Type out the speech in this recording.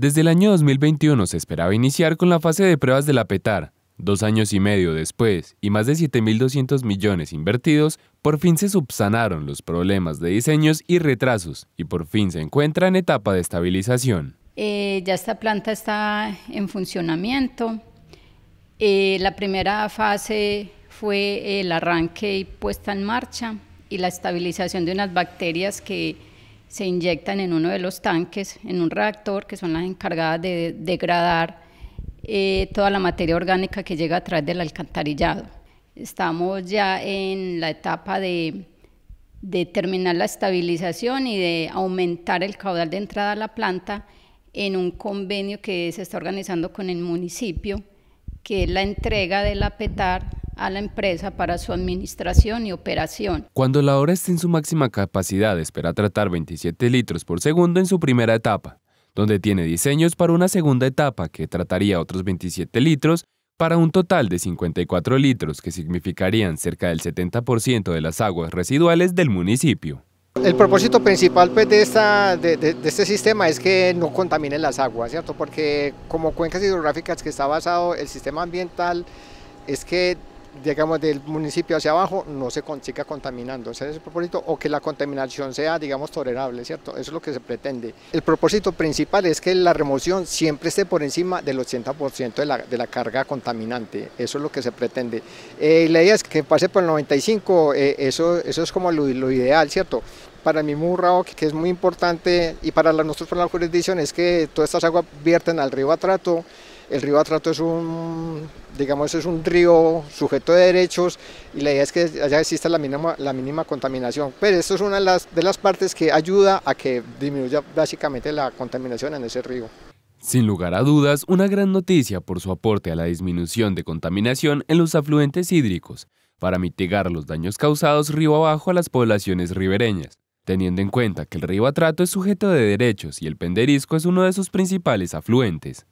Desde el año 2021 se esperaba iniciar con la fase de pruebas de la PETAR. Dos años y medio después, y más de 7.200 millones invertidos, por fin se subsanaron los problemas de diseños y retrasos, y por fin se encuentra en etapa de estabilización. Eh, ya esta planta está en funcionamiento. Eh, la primera fase fue el arranque y puesta en marcha y la estabilización de unas bacterias que se inyectan en uno de los tanques, en un reactor, que son las encargadas de degradar eh, toda la materia orgánica que llega a través del alcantarillado. Estamos ya en la etapa de, de terminar la estabilización y de aumentar el caudal de entrada a la planta en un convenio que se está organizando con el municipio, que es la entrega de la PETAR a la empresa para su administración y operación. Cuando la obra esté en su máxima capacidad, espera tratar 27 litros por segundo en su primera etapa, donde tiene diseños para una segunda etapa que trataría otros 27 litros para un total de 54 litros, que significarían cerca del 70% de las aguas residuales del municipio. El propósito principal pues, de, esta, de, este sistema es que no contamine las aguas, ¿cierto? Porque como cuencas hidrográficas que está basado el sistema ambiental, es que digamos, del municipio hacia abajo no se siga contaminando. Ese es el propósito, o que la contaminación sea, digamos, tolerable, ¿cierto? Eso es lo que se pretende. El propósito principal es que la remoción siempre esté por encima del 80% de la, de la, carga contaminante. Eso es lo que se pretende. Eh, la idea es que pase por el 95, eh, eso, eso es como lo, ideal, ¿cierto? para mí Murrao, que es muy importante, y para nosotros, para la jurisdicción, es que todas estas aguas vierten al río Atrato, el río Atrato es un, digamos, es un río sujeto de derechos y la idea es que allá exista la mínima, la mínima contaminación. Pero esto es una de las, de las partes que ayuda a que disminuya básicamente la contaminación en ese río. Sin lugar a dudas, una gran noticia por su aporte a la disminución de contaminación en los afluentes hídricos, para mitigar los daños causados río abajo a las poblaciones ribereñas, teniendo en cuenta que el río Atrato es sujeto de derechos y el Penderisco es uno de sus principales afluentes.